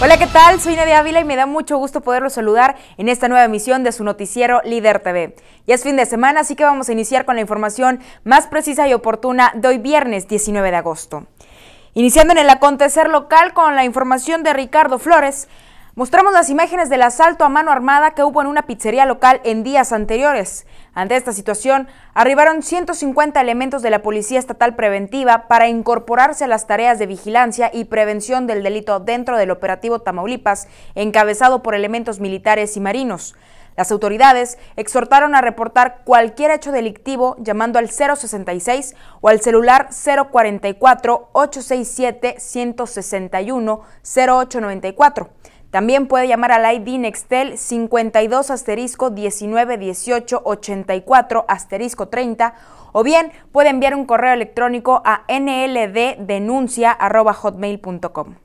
Hola, ¿qué tal? Soy Nadia Ávila y me da mucho gusto poderlos saludar en esta nueva emisión de su noticiero Líder TV. Ya es fin de semana, así que vamos a iniciar con la información más precisa y oportuna de hoy viernes 19 de agosto. Iniciando en el acontecer local con la información de Ricardo Flores, mostramos las imágenes del asalto a mano armada que hubo en una pizzería local en días anteriores. Ante esta situación, arribaron 150 elementos de la Policía Estatal Preventiva para incorporarse a las tareas de vigilancia y prevención del delito dentro del operativo Tamaulipas, encabezado por elementos militares y marinos. Las autoridades exhortaron a reportar cualquier hecho delictivo llamando al 066 o al celular 044 867 161 0894. También puede llamar al ID Nextel 52 asterisco 19 84 asterisco 30 o bien puede enviar un correo electrónico a nlddenuncia.hotmail.com.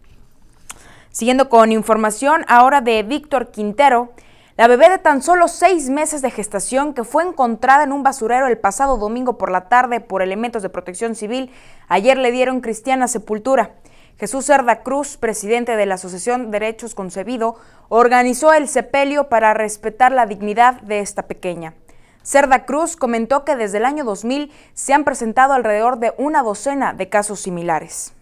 Siguiendo con información ahora de Víctor Quintero, la bebé de tan solo seis meses de gestación que fue encontrada en un basurero el pasado domingo por la tarde por elementos de protección civil, ayer le dieron cristiana sepultura. Jesús Cerda Cruz, presidente de la Asociación Derechos Concebido, organizó el sepelio para respetar la dignidad de esta pequeña. Cerda Cruz comentó que desde el año 2000 se han presentado alrededor de una docena de casos similares.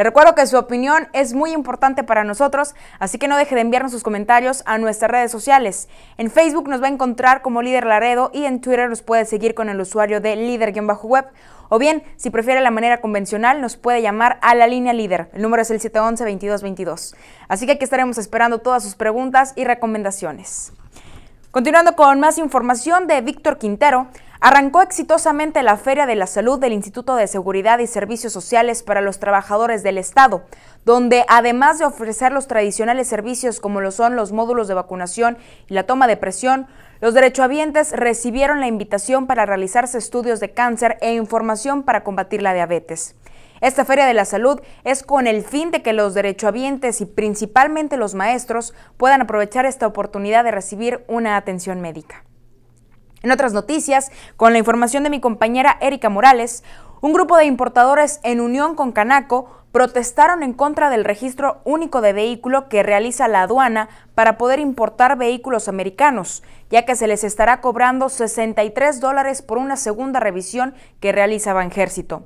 Le recuerdo que su opinión es muy importante para nosotros, así que no deje de enviarnos sus comentarios a nuestras redes sociales. En Facebook nos va a encontrar como Líder Laredo y en Twitter nos puede seguir con el usuario de líder-web. O bien, si prefiere la manera convencional, nos puede llamar a la línea líder. El número es el 711-2222. Así que aquí estaremos esperando todas sus preguntas y recomendaciones. Continuando con más información de Víctor Quintero, Arrancó exitosamente la Feria de la Salud del Instituto de Seguridad y Servicios Sociales para los Trabajadores del Estado, donde además de ofrecer los tradicionales servicios como lo son los módulos de vacunación y la toma de presión, los derechohabientes recibieron la invitación para realizarse estudios de cáncer e información para combatir la diabetes. Esta Feria de la Salud es con el fin de que los derechohabientes y principalmente los maestros puedan aprovechar esta oportunidad de recibir una atención médica. En otras noticias, con la información de mi compañera Erika Morales, un grupo de importadores en unión con Canaco protestaron en contra del registro único de vehículo que realiza la aduana para poder importar vehículos americanos, ya que se les estará cobrando 63 dólares por una segunda revisión que realiza Ejército.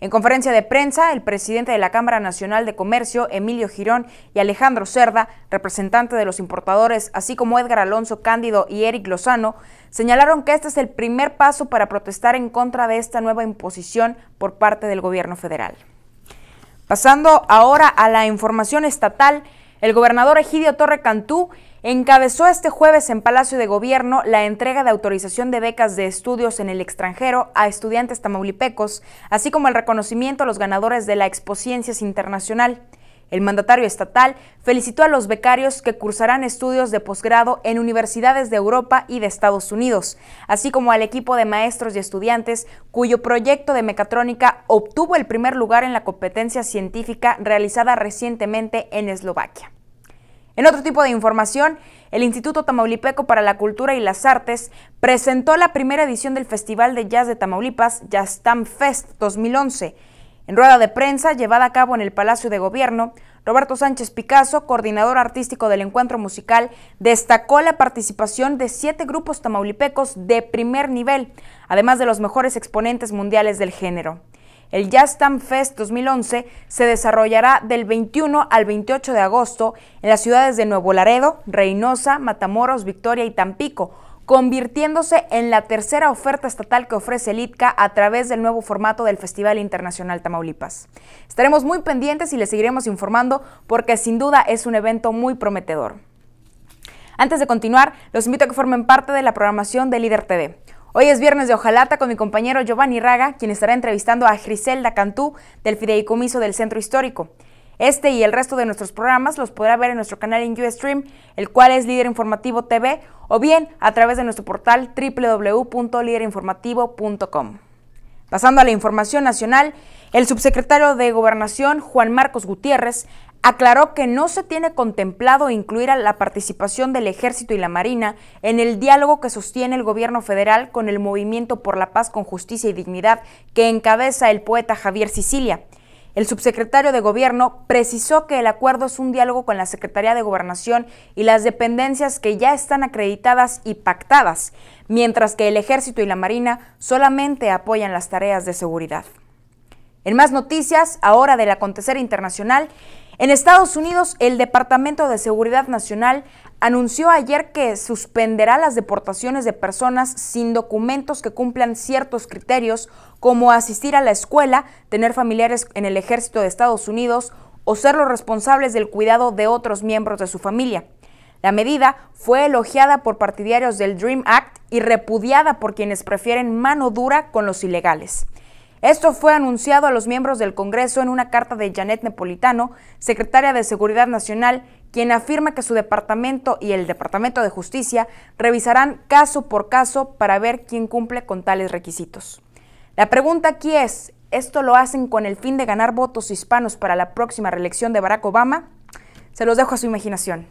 En conferencia de prensa, el presidente de la Cámara Nacional de Comercio, Emilio Girón, y Alejandro Cerda, representante de los importadores, así como Edgar Alonso Cándido y Eric Lozano, señalaron que este es el primer paso para protestar en contra de esta nueva imposición por parte del gobierno federal. Pasando ahora a la información estatal, el gobernador Egidio Torre Cantú encabezó este jueves en Palacio de Gobierno la entrega de autorización de becas de estudios en el extranjero a estudiantes tamaulipecos, así como el reconocimiento a los ganadores de la Expociencias Internacional. El mandatario estatal felicitó a los becarios que cursarán estudios de posgrado en universidades de Europa y de Estados Unidos, así como al equipo de maestros y estudiantes cuyo proyecto de mecatrónica obtuvo el primer lugar en la competencia científica realizada recientemente en Eslovaquia. En otro tipo de información, el Instituto Tamaulipeco para la Cultura y las Artes presentó la primera edición del Festival de Jazz de Tamaulipas, Jazz Tam Fest 2011. En rueda de prensa llevada a cabo en el Palacio de Gobierno, Roberto Sánchez Picasso, coordinador artístico del encuentro musical, destacó la participación de siete grupos tamaulipecos de primer nivel, además de los mejores exponentes mundiales del género. El Jazz Fest 2011 se desarrollará del 21 al 28 de agosto en las ciudades de Nuevo Laredo, Reynosa, Matamoros, Victoria y Tampico, convirtiéndose en la tercera oferta estatal que ofrece el ITCA a través del nuevo formato del Festival Internacional Tamaulipas. Estaremos muy pendientes y les seguiremos informando porque sin duda es un evento muy prometedor. Antes de continuar, los invito a que formen parte de la programación de Líder TV Hoy es viernes de Ojalata con mi compañero Giovanni Raga, quien estará entrevistando a Griselda Cantú del Fideicomiso del Centro Histórico. Este y el resto de nuestros programas los podrá ver en nuestro canal en Ustream, el cual es Líder Informativo TV, o bien a través de nuestro portal www.liderinformativo.com. Pasando a la información nacional, el subsecretario de Gobernación, Juan Marcos Gutiérrez, aclaró que no se tiene contemplado incluir a la participación del Ejército y la Marina en el diálogo que sostiene el gobierno federal con el Movimiento por la Paz con Justicia y Dignidad que encabeza el poeta Javier Sicilia. El subsecretario de Gobierno precisó que el acuerdo es un diálogo con la Secretaría de Gobernación y las dependencias que ya están acreditadas y pactadas, mientras que el Ejército y la Marina solamente apoyan las tareas de seguridad. En más noticias, ahora del acontecer internacional, en Estados Unidos, el Departamento de Seguridad Nacional anunció ayer que suspenderá las deportaciones de personas sin documentos que cumplan ciertos criterios como asistir a la escuela, tener familiares en el ejército de Estados Unidos o ser los responsables del cuidado de otros miembros de su familia. La medida fue elogiada por partidarios del Dream Act y repudiada por quienes prefieren mano dura con los ilegales. Esto fue anunciado a los miembros del Congreso en una carta de Janet Napolitano, secretaria de Seguridad Nacional, quien afirma que su departamento y el Departamento de Justicia revisarán caso por caso para ver quién cumple con tales requisitos. La pregunta aquí es, ¿esto lo hacen con el fin de ganar votos hispanos para la próxima reelección de Barack Obama? Se los dejo a su imaginación.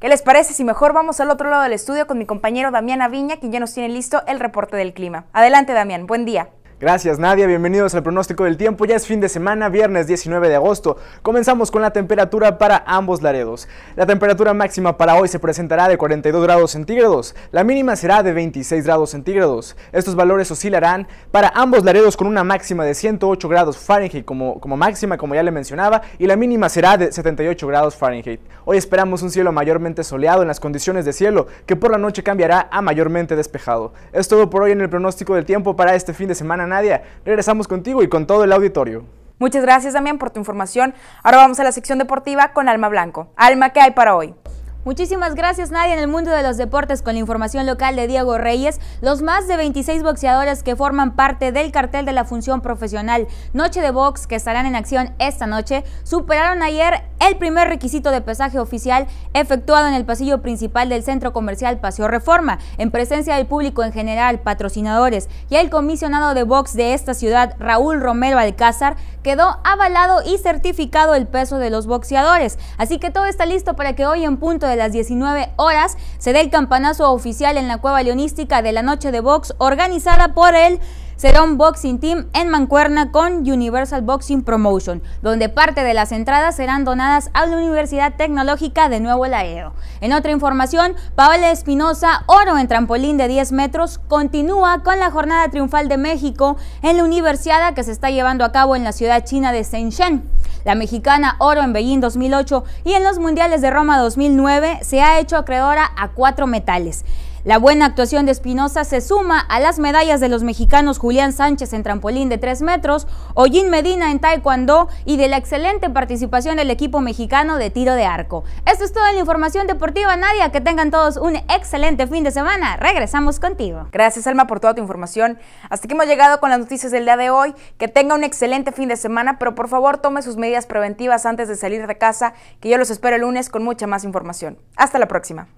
¿Qué les parece si mejor vamos al otro lado del estudio con mi compañero Damián Aviña, quien ya nos tiene listo el reporte del clima? Adelante, Damián, buen día. Gracias Nadia, bienvenidos al pronóstico del tiempo. Ya es fin de semana, viernes 19 de agosto. Comenzamos con la temperatura para ambos laredos. La temperatura máxima para hoy se presentará de 42 grados centígrados, la mínima será de 26 grados centígrados. Estos valores oscilarán para ambos laredos con una máxima de 108 grados Fahrenheit como, como máxima, como ya le mencionaba, y la mínima será de 78 grados Fahrenheit. Hoy esperamos un cielo mayormente soleado en las condiciones de cielo, que por la noche cambiará a mayormente despejado. Es todo por hoy en el pronóstico del tiempo para este fin de semana. Nadia. Regresamos contigo y con todo el auditorio. Muchas gracias, Damián, por tu información. Ahora vamos a la sección deportiva con Alma Blanco. Alma, ¿qué hay para hoy? Muchísimas gracias Nadia en el mundo de los deportes con la información local de Diego Reyes, los más de 26 boxeadores que forman parte del cartel de la función profesional Noche de Box que estarán en acción esta noche superaron ayer el primer requisito de pesaje oficial efectuado en el pasillo principal del centro comercial Paseo Reforma en presencia del público en general, patrocinadores y el comisionado de box de esta ciudad Raúl Romero Alcázar quedó avalado y certificado el peso de los boxeadores, así que todo está listo para que hoy en punto de las 19 horas se dé el campanazo oficial en la cueva leonística de la noche de box organizada por el Serón Boxing Team en Mancuerna con Universal Boxing Promotion, donde parte de las entradas serán donadas a la Universidad Tecnológica de Nuevo Laredo. En otra información, Paola Espinosa, oro en trampolín de 10 metros, continúa con la Jornada Triunfal de México en la universidad que se está llevando a cabo en la ciudad china de Shenzhen la mexicana oro en Beijing 2008 y en los Mundiales de Roma 2009 se ha hecho acreedora a cuatro metales. La buena actuación de Espinosa se suma a las medallas de los mexicanos Julián Sánchez en trampolín de 3 metros, Ollín Medina en taekwondo y de la excelente participación del equipo mexicano de tiro de arco. Esto es toda la información deportiva, Nadia. Que tengan todos un excelente fin de semana. Regresamos contigo. Gracias, Alma, por toda tu información. Hasta aquí hemos llegado con las noticias del día de hoy. Que tenga un excelente fin de semana, pero por favor tome sus medidas preventivas antes de salir de casa, que yo los espero el lunes con mucha más información. Hasta la próxima.